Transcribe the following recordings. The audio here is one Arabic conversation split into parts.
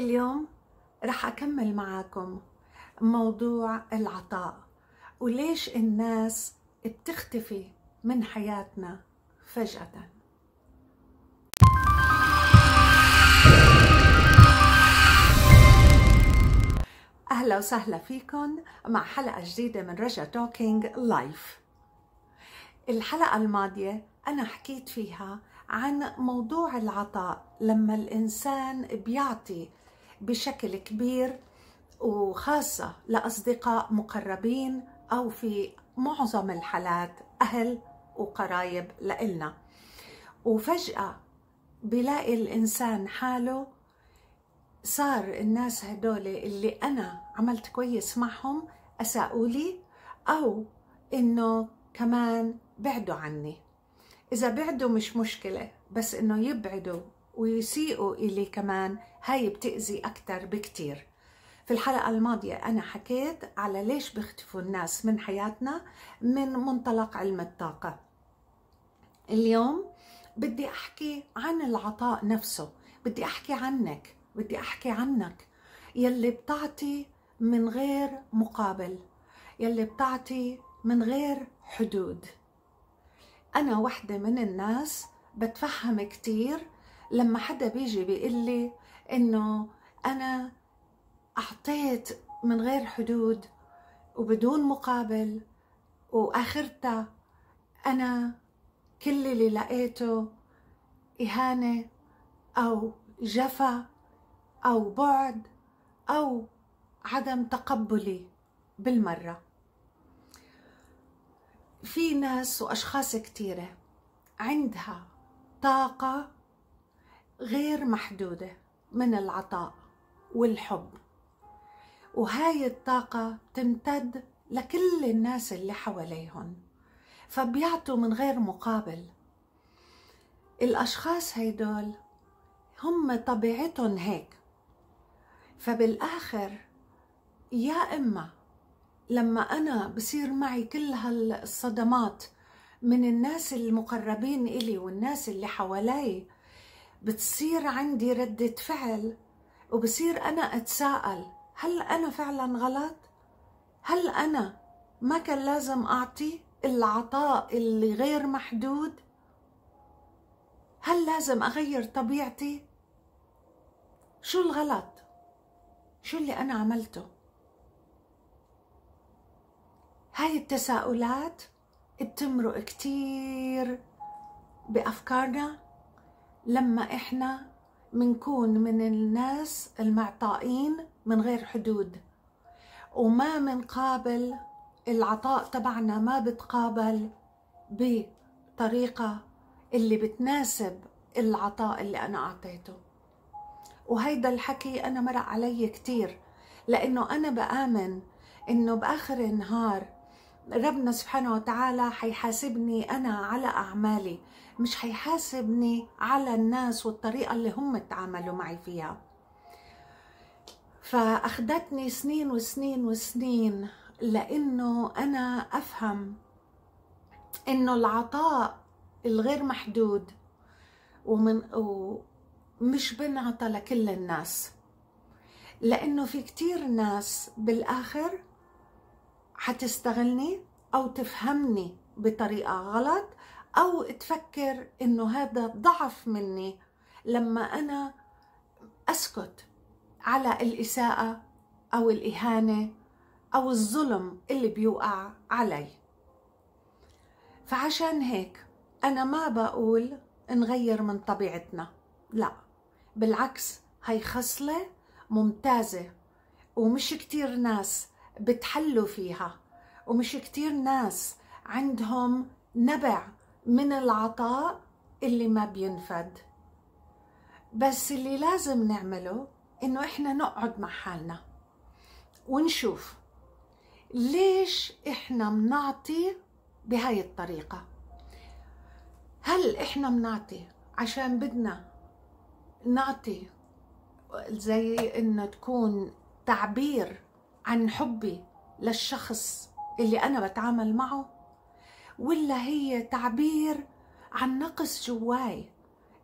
اليوم رح أكمل معاكم موضوع العطاء وليش الناس بتختفي من حياتنا فجأة أهلا وسهلا فيكم مع حلقة جديدة من رجا توكينج لايف الحلقة الماضية أنا حكيت فيها عن موضوع العطاء لما الإنسان بيعطي بشكل كبير وخاصة لأصدقاء مقربين أو في معظم الحالات أهل وقرايب لإلنا وفجأة بلاقي الإنسان حاله صار الناس هدول اللي أنا عملت كويس معهم أساؤولي لي أو إنه كمان بعدوا عني إذا بعدوا مش مشكلة بس إنه يبعدوا ويسيئوا إلي كمان هاي بتأذي أكتر بكتير في الحلقة الماضية أنا حكيت على ليش بيختفوا الناس من حياتنا من منطلق علم الطاقة اليوم بدي أحكي عن العطاء نفسه بدي أحكي عنك بدي أحكي عنك يلي بتعطي من غير مقابل يلي بتعطي من غير حدود أنا وحدة من الناس بتفهم كتير لما حدا بيجي بيقول لي انه انا اعطيت من غير حدود وبدون مقابل واخرتها انا كل اللي لقيته اهانه او جفا او بعد او عدم تقبلي بالمره في ناس واشخاص كثيره عندها طاقه غير محدودة من العطاء والحب وهاي الطاقة تمتد لكل الناس اللي حواليهم فبيعطوا من غير مقابل الأشخاص هيدول هم طبيعتهم هيك فبالآخر يا إما لما أنا بصير معي كل هالصدمات من الناس المقربين إلي والناس اللي حوالي بتصير عندي ردة فعل وبصير أنا أتساءل هل أنا فعلا غلط؟ هل أنا ما كان لازم أعطي العطاء اللي غير محدود؟ هل لازم أغير طبيعتي؟ شو الغلط؟ شو اللي أنا عملته؟ هاي التساؤلات بتمرق كتير بأفكارنا لما احنا منكون من الناس المعطائين من غير حدود وما منقابل العطاء تبعنا ما بتقابل بطريقة اللي بتناسب العطاء اللي أنا أعطيته وهيدا الحكي أنا مرق علي كتير لأنه أنا بآمن إنه بآخر النهار ربنا سبحانه وتعالى حيحاسبني أنا على أعمالي مش حيحاسبني على الناس والطريقة اللي هم تعاملوا معي فيها فاخذتني سنين وسنين وسنين لأنه أنا أفهم أنه العطاء الغير محدود ومن ومش بنعطى لكل الناس لأنه في كتير ناس بالآخر حتستغلني أو تفهمني بطريقة غلط أو تفكر إنه هذا ضعف مني لما أنا أسكت على الإساءة أو الإهانة أو الظلم اللي بيوقع علي فعشان هيك أنا ما بقول نغير من طبيعتنا لا بالعكس هي خصلة ممتازة ومش كتير ناس بتحلوا فيها ومش كتير ناس عندهم نبع من العطاء اللي ما بينفد بس اللي لازم نعمله انه احنا نقعد مع حالنا ونشوف ليش احنا بنعطي بهاي الطريقة هل احنا بنعطي عشان بدنا نعطي زي انه تكون تعبير عن حبي للشخص اللي أنا بتعامل معه ولا هي تعبير عن نقص جواي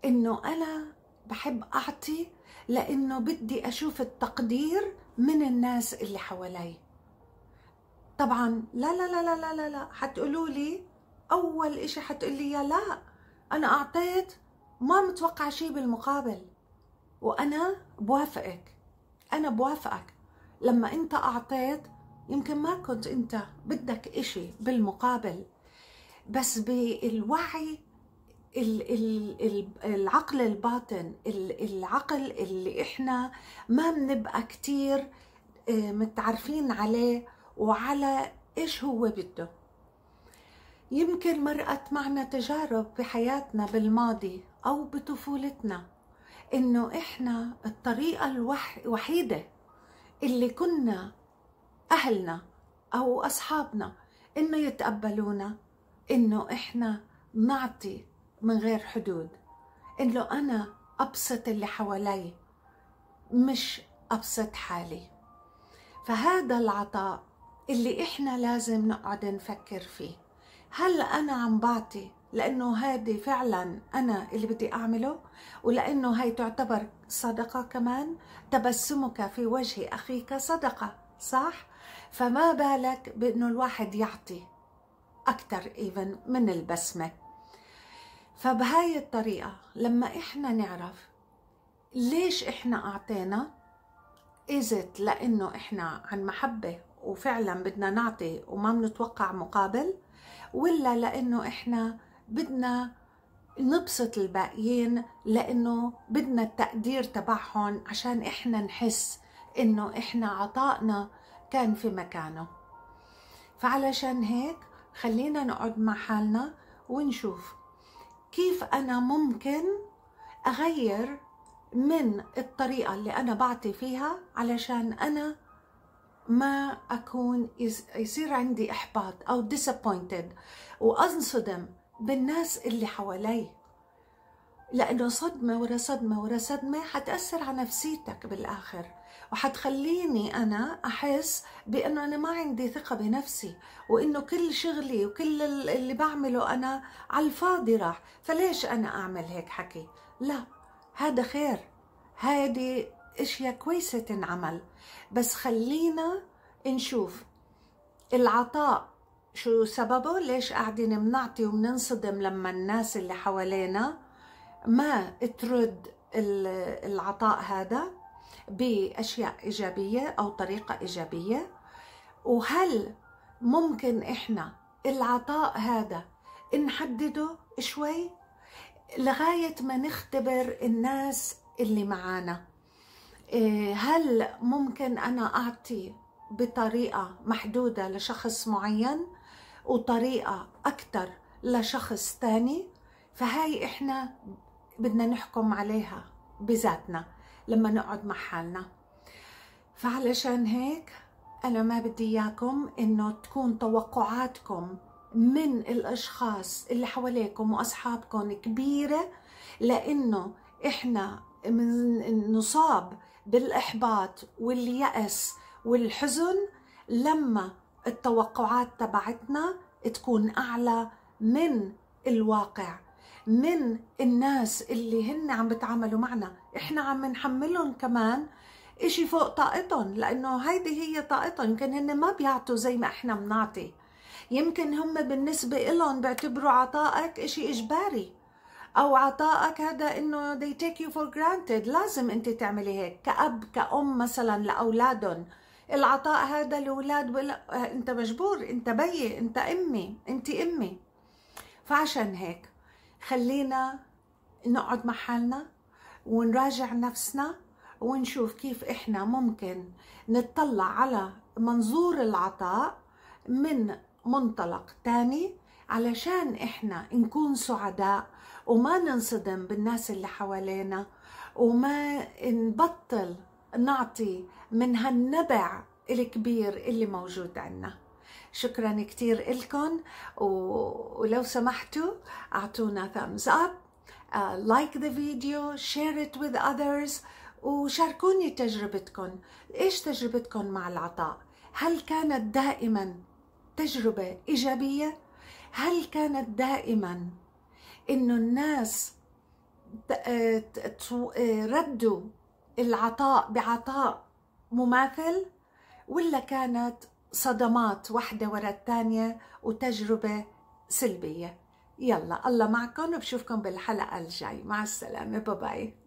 إنه أنا بحب أعطي لأنه بدي أشوف التقدير من الناس اللي حوالي طبعا لا لا لا لا لا لا, حتقولوا لي أول إشي حتقولي لا أنا أعطيت ما متوقع شيء بالمقابل وأنا بوافقك أنا بوافقك لما انت اعطيت يمكن ما كنت انت بدك اشي بالمقابل بس بالوعي العقل الباطن العقل اللي احنا ما بنبقى كتير آه، متعرفين عليه وعلى ايش هو بده يمكن مرقت معنا تجارب بحياتنا بالماضي او بطفولتنا انه احنا الطريقه الوحيده اللي كنا أهلنا أو أصحابنا إنه يتقبلونا إنه إحنا نعطي من غير حدود إنه أنا أبسط اللي حوالي مش أبسط حالي فهذا العطاء اللي إحنا لازم نقعد نفكر فيه هل أنا عم بعطي لانه هذه فعلا انا اللي بدي اعمله ولانه هي تعتبر صدقه كمان تبسمك في وجه اخيك صدقه صح فما بالك بانه الواحد يعطي اكثر ايفن من البسمه فبهاي الطريقه لما احنا نعرف ليش احنا اعطينا اجت لانه احنا عن محبه وفعلا بدنا نعطي وما بنتوقع مقابل ولا لانه احنا بدنا نبسط الباقيين لانه بدنا التقدير تبعهم عشان احنا نحس انه احنا عطائنا كان في مكانه فعلشان هيك خلينا نقعد مع حالنا ونشوف كيف انا ممكن اغير من الطريقه اللي انا بعطي فيها علشان انا ما اكون يصير عندي احباط او disappointed وانصدم بالناس اللي حواليه لأنه صدمة ورا صدمة ورا صدمة حتأثر على نفسيتك بالآخر وحتخليني أنا أحس بأنه أنا ما عندي ثقة بنفسي وأنه كل شغلي وكل اللي بعمله أنا على الفاضي راح فليش أنا أعمل هيك حكي لا هذا خير هذه اشياء كويسة تنعمل بس خلينا نشوف العطاء شو سببه ليش قاعدين بنعطي وبننصدم لما الناس اللي حوالينا ما ترد العطاء هذا بأشياء إيجابية أو طريقة إيجابية وهل ممكن إحنا العطاء هذا نحدده شوي لغاية ما نختبر الناس اللي معانا إيه، هل ممكن أنا أعطي بطريقة محدودة لشخص معين وطريقة اكثر لشخص تاني فهاي إحنا بدنا نحكم عليها بذاتنا لما نقعد مع حالنا فعلشان هيك أنا ما بدي إياكم إنه تكون توقعاتكم من الأشخاص اللي حواليكم وأصحابكم كبيرة لأنه إحنا من نصاب بالإحباط واليأس والحزن لما التوقعات تبعتنا تكون اعلى من الواقع من الناس اللي هن عم بتعاملوا معنا احنا عم نحملهم كمان اشي فوق طاقتهم لانه هيدي هي طاقتهم يمكن هن ما بيعطوا زي ما احنا بنعطي يمكن هم بالنسبة إلهم بيعتبروا عطائك اشي اجباري او عطائك هذا انه they take you for granted لازم انت تعملي هيك كأب كأم مثلا لأولادهم العطاء هذا الاولاد بقول انت مجبور انت بيي انت امي انت امي فعشان هيك خلينا نقعد مع حالنا ونراجع نفسنا ونشوف كيف احنا ممكن نطلع على منظور العطاء من منطلق تاني علشان احنا نكون سعداء وما ننصدم بالناس اللي حوالينا وما نبطل نعطي من هالنبع الكبير اللي موجود عندنا شكرا كثير لكم ولو سمحتوا أعطونا thumbs up لايك ذا فيديو شير ات وذ اذرز وشاركوني تجربتكم إيش تجربتكم مع العطاء هل كانت دائما تجربة إيجابية هل كانت دائما إنه الناس آه، آه، ردوا العطاء بعطاء مماثل ولا كانت صدمات واحدة ورا الثانية وتجربة سلبية يلا الله معكم وبشوفكم بالحلقة الجاي مع السلامة باي باي